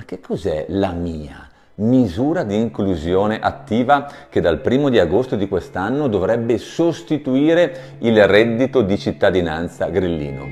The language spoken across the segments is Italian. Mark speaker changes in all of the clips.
Speaker 1: Ma che cos'è la mia? misura di inclusione attiva che dal primo di agosto di quest'anno dovrebbe sostituire il reddito di cittadinanza grillino.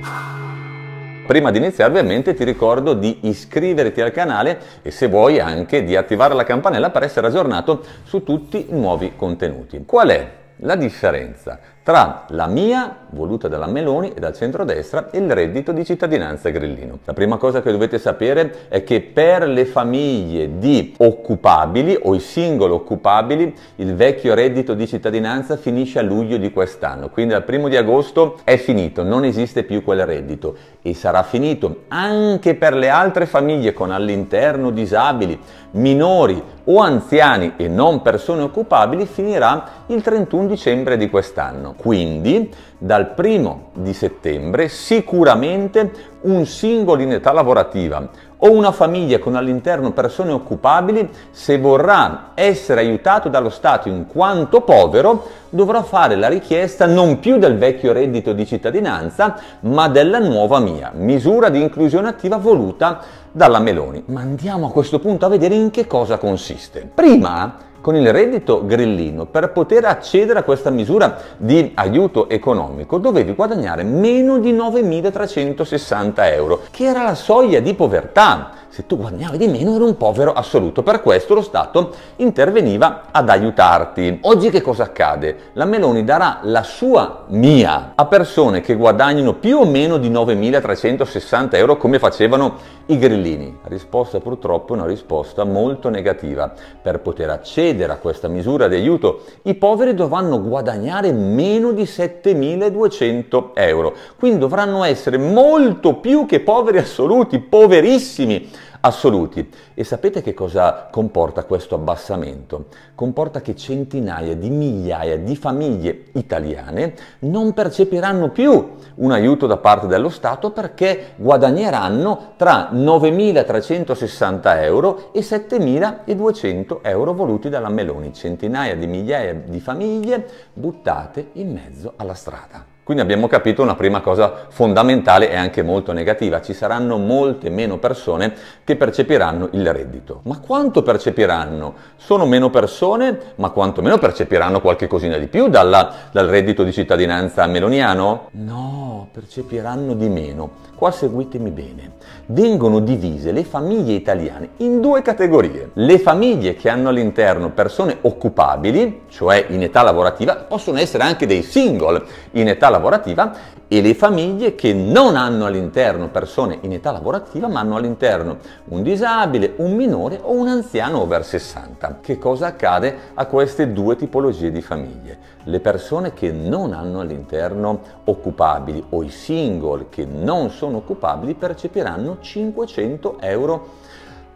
Speaker 1: Prima di iniziare ovviamente ti ricordo di iscriverti al canale e se vuoi anche di attivare la campanella per essere aggiornato su tutti i nuovi contenuti. Qual è la differenza tra la mia, voluta dalla Meloni e dal centrodestra, e il reddito di cittadinanza grillino. La prima cosa che dovete sapere è che per le famiglie di occupabili o i singoli occupabili il vecchio reddito di cittadinanza finisce a luglio di quest'anno, quindi dal primo di agosto è finito, non esiste più quel reddito e sarà finito anche per le altre famiglie con all'interno disabili, minori o anziani e non persone occupabili finirà il 31 dicembre di quest'anno. Quindi dal primo di settembre sicuramente un singolo in età lavorativa o una famiglia con all'interno persone occupabili, se vorrà essere aiutato dallo Stato in quanto povero, dovrà fare la richiesta non più del vecchio reddito di cittadinanza, ma della nuova mia, misura di inclusione attiva voluta dalla Meloni. Ma andiamo a questo punto a vedere in che cosa consiste. Prima con il reddito grillino per poter accedere a questa misura di aiuto economico dovevi guadagnare meno di 9.360 euro, che era la soglia di povertà se tu guadagnavi di meno eri un povero assoluto, per questo lo Stato interveniva ad aiutarti. Oggi che cosa accade? La Meloni darà la sua mia a persone che guadagnano più o meno di 9.360 euro come facevano i grillini. La risposta purtroppo è una risposta molto negativa. Per poter accedere a questa misura di aiuto i poveri dovranno guadagnare meno di 7.200 euro, quindi dovranno essere molto più che poveri assoluti, poverissimi assoluti. E sapete che cosa comporta questo abbassamento? Comporta che centinaia di migliaia di famiglie italiane non percepiranno più un aiuto da parte dello Stato perché guadagneranno tra 9.360 euro e 7.200 euro voluti dalla Meloni. Centinaia di migliaia di famiglie buttate in mezzo alla strada. Quindi abbiamo capito una prima cosa fondamentale e anche molto negativa, ci saranno molte meno persone che percepiranno il reddito. Ma quanto percepiranno? Sono meno persone, ma quantomeno percepiranno qualche cosina di più dalla, dal reddito di cittadinanza meloniano? No, percepiranno di meno. Qua seguitemi bene. Vengono divise le famiglie italiane in due categorie. Le famiglie che hanno all'interno persone occupabili, cioè in età lavorativa, possono essere anche dei single in età lavorativa lavorativa e le famiglie che non hanno all'interno persone in età lavorativa ma hanno all'interno un disabile, un minore o un anziano over 60. Che cosa accade a queste due tipologie di famiglie? Le persone che non hanno all'interno occupabili o i single che non sono occupabili percepiranno 500 euro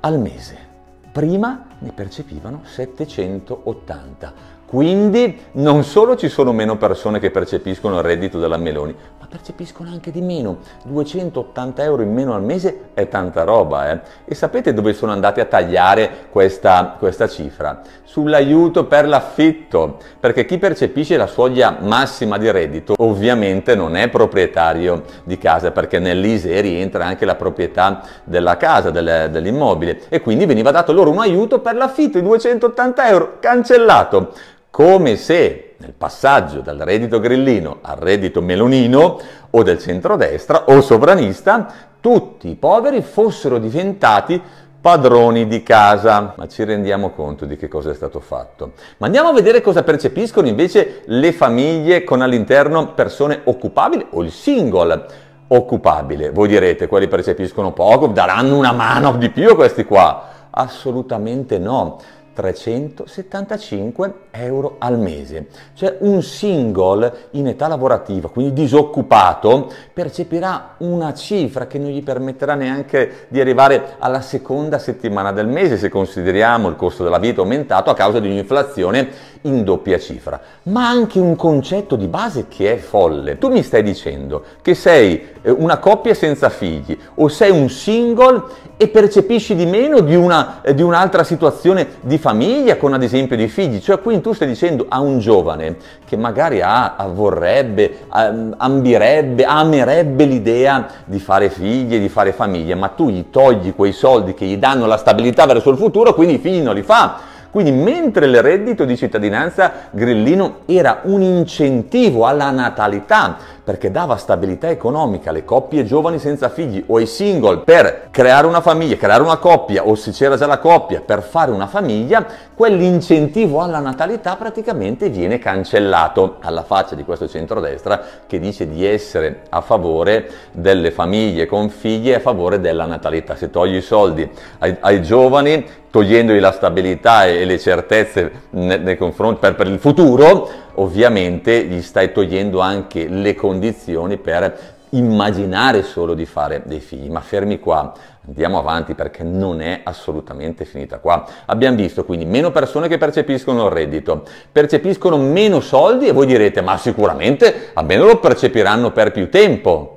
Speaker 1: al mese. Prima ne percepivano 780 quindi non solo ci sono meno persone che percepiscono il reddito della Meloni, ma percepiscono anche di meno. 280 euro in meno al mese è tanta roba, eh? E sapete dove sono andati a tagliare questa, questa cifra? Sull'aiuto per l'affitto, perché chi percepisce la soglia massima di reddito ovviamente non è proprietario di casa, perché nell'ISE rientra anche la proprietà della casa, del, dell'immobile, e quindi veniva dato loro un aiuto per l'affitto di 280 euro, cancellato come se nel passaggio dal reddito grillino al reddito melonino o del centrodestra o sovranista tutti i poveri fossero diventati padroni di casa. Ma ci rendiamo conto di che cosa è stato fatto. Ma andiamo a vedere cosa percepiscono invece le famiglie con all'interno persone occupabili o il single occupabile. Voi direte, quelli percepiscono poco, daranno una mano di più a questi qua. Assolutamente no 375 euro al mese. Cioè un single in età lavorativa, quindi disoccupato, percepirà una cifra che non gli permetterà neanche di arrivare alla seconda settimana del mese se consideriamo il costo della vita aumentato a causa di un'inflazione in doppia cifra, ma anche un concetto di base che è folle. Tu mi stai dicendo che sei eh, una coppia senza figli o sei un single e percepisci di meno di, una, eh, di un'altra situazione di famiglia con ad esempio dei figli, cioè quindi tu stai dicendo a un giovane che magari ha, vorrebbe, ambirebbe, amerebbe l'idea di fare figli e di fare famiglia, ma tu gli togli quei soldi che gli danno la stabilità verso il futuro, quindi i figli non li fa quindi mentre il reddito di cittadinanza grillino era un incentivo alla natalità, perché dava stabilità economica alle coppie giovani senza figli o ai single per creare una famiglia, creare una coppia o se c'era già la coppia per fare una famiglia, quell'incentivo alla natalità praticamente viene cancellato alla faccia di questo centrodestra che dice di essere a favore delle famiglie con figli e a favore della natalità. Se togli i soldi ai, ai giovani, togliendogli la stabilità e, le certezze nei confronti per, per il futuro, ovviamente gli stai togliendo anche le condizioni per immaginare solo di fare dei figli, ma fermi qua, andiamo avanti perché non è assolutamente finita qua. Abbiamo visto quindi meno persone che percepiscono il reddito, percepiscono meno soldi e voi direte ma sicuramente almeno lo percepiranno per più tempo.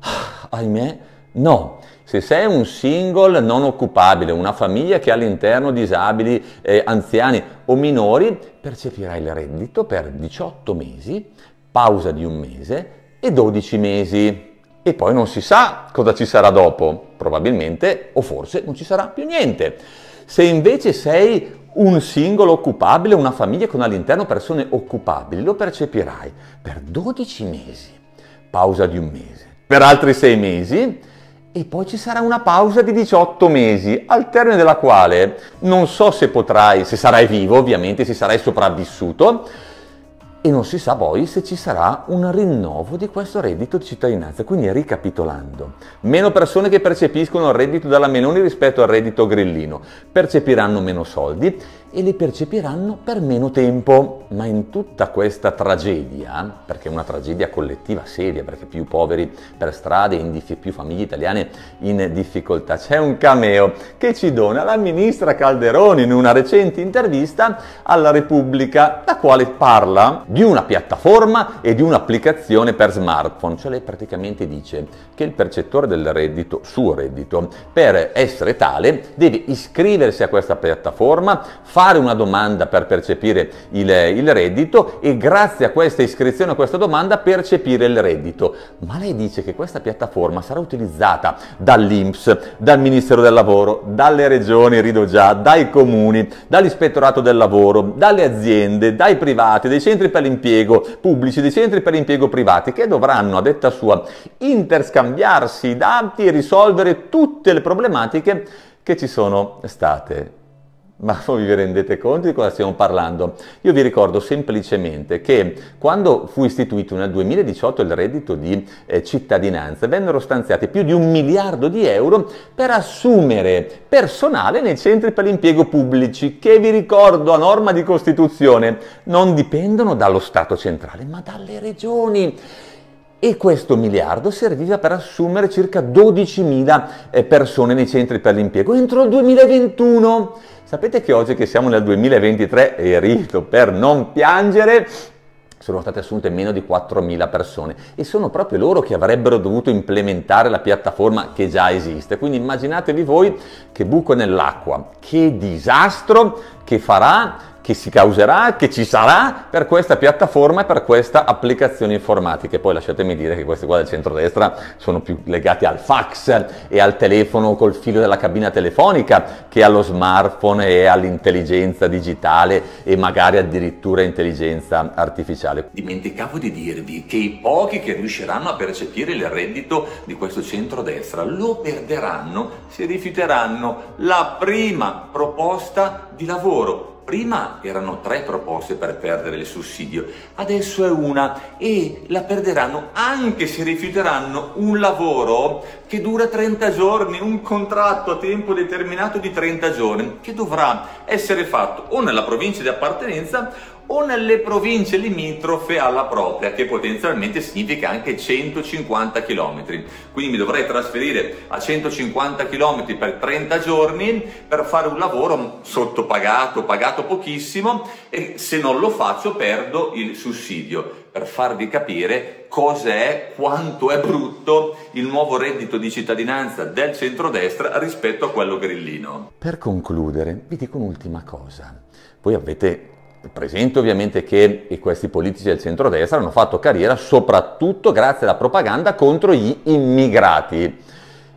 Speaker 1: Ah, ahimè, No, se sei un single non occupabile, una famiglia che ha all'interno disabili, eh, anziani o minori, percepirai il reddito per 18 mesi, pausa di un mese e 12 mesi. E poi non si sa cosa ci sarà dopo, probabilmente o forse non ci sarà più niente. Se invece sei un singolo occupabile, una famiglia con all'interno persone occupabili, lo percepirai per 12 mesi, pausa di un mese. Per altri 6 mesi e poi ci sarà una pausa di 18 mesi, al termine della quale non so se potrai, se sarai vivo, ovviamente se sarai sopravvissuto, e non si sa poi se ci sarà un rinnovo di questo reddito di cittadinanza. Quindi ricapitolando, meno persone che percepiscono il reddito dalla Menoni rispetto al reddito grillino, percepiranno meno soldi e li percepiranno per meno tempo. Ma in tutta questa tragedia, perché è una tragedia collettiva seria, perché più poveri per strade, dif- più famiglie italiane in difficoltà, c'è un cameo che ci dona la ministra Calderoni in una recente intervista alla Repubblica, la quale parla di una piattaforma e di un'applicazione per smartphone, cioè lei praticamente dice che il percettore del reddito, suo reddito, per essere tale deve iscriversi a questa piattaforma, fare una domanda per percepire il, il reddito e grazie a questa iscrizione, a questa domanda, percepire il reddito. Ma lei dice che questa piattaforma sarà utilizzata dall'Inps, dal Ministero del Lavoro, dalle regioni, rido già, dai comuni, dall'Ispettorato del Lavoro, dalle aziende, dai privati, dai centri per per l'impiego pubblici, dei centri per l'impiego privati, che dovranno, a detta sua, interscambiarsi i dati e risolvere tutte le problematiche che ci sono state ma voi vi rendete conto di cosa stiamo parlando? Io vi ricordo semplicemente che quando fu istituito nel 2018 il reddito di eh, cittadinanza vennero stanziati più di un miliardo di euro per assumere personale nei centri per l'impiego pubblici che vi ricordo a norma di Costituzione non dipendono dallo Stato centrale ma dalle regioni e questo miliardo serviva per assumere circa 12.000 eh, persone nei centri per l'impiego entro il 2021. Sapete che oggi che siamo nel 2023, e rito per non piangere, sono state assunte meno di 4.000 persone e sono proprio loro che avrebbero dovuto implementare la piattaforma che già esiste. Quindi immaginatevi voi che buco nell'acqua, che disastro che farà che si causerà, che ci sarà per questa piattaforma e per questa applicazione informatica. E poi lasciatemi dire che questi qua del centro-destra sono più legati al fax e al telefono col filo della cabina telefonica che allo smartphone e all'intelligenza digitale e magari addirittura intelligenza artificiale. Dimenticavo di dirvi che i pochi che riusciranno a percepire il reddito di questo centro-destra lo perderanno se rifiuteranno la prima proposta di lavoro Prima erano tre proposte per perdere il sussidio, adesso è una e la perderanno anche se rifiuteranno un lavoro che dura 30 giorni, un contratto a tempo determinato di 30 giorni che dovrà essere fatto o nella provincia di appartenenza o nelle province limitrofe alla propria, che potenzialmente significa anche 150 km. Quindi mi dovrei trasferire a 150 km per 30 giorni per fare un lavoro sottopagato, pagato pochissimo e se non lo faccio perdo il sussidio per farvi capire cos'è, quanto è brutto il nuovo reddito di cittadinanza del centrodestra rispetto a quello grillino. Per concludere, vi dico un'ultima cosa. Voi avete Presente ovviamente che questi politici del centrodestra hanno fatto carriera soprattutto grazie alla propaganda contro gli immigrati.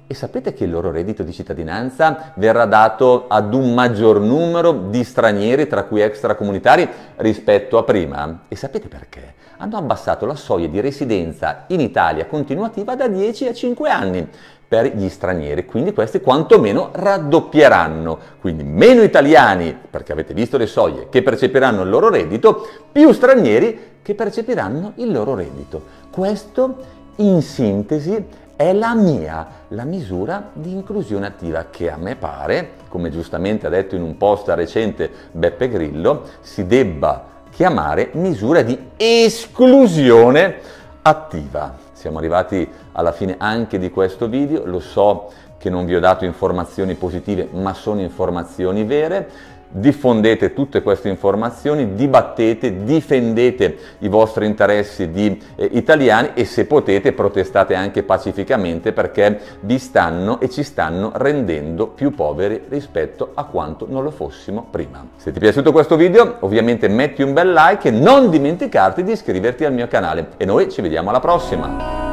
Speaker 1: E sapete che il loro reddito di cittadinanza verrà dato ad un maggior numero di stranieri, tra cui extracomunitari, rispetto a prima? E sapete perché? Hanno abbassato la soglia di residenza in Italia continuativa da 10 a 5 anni per gli stranieri, quindi questi quantomeno raddoppieranno, quindi meno italiani, perché avete visto le soglie, che percepiranno il loro reddito, più stranieri che percepiranno il loro reddito. Questo in sintesi è la mia, la misura di inclusione attiva che a me pare, come giustamente ha detto in un post recente Beppe Grillo, si debba chiamare misura di esclusione attiva. Siamo arrivati alla fine anche di questo video, lo so che non vi ho dato informazioni positive ma sono informazioni vere diffondete tutte queste informazioni, dibattete, difendete i vostri interessi di eh, italiani e se potete protestate anche pacificamente perché vi stanno e ci stanno rendendo più poveri rispetto a quanto non lo fossimo prima. Se ti è piaciuto questo video ovviamente metti un bel like e non dimenticarti di iscriverti al mio canale e noi ci vediamo alla prossima!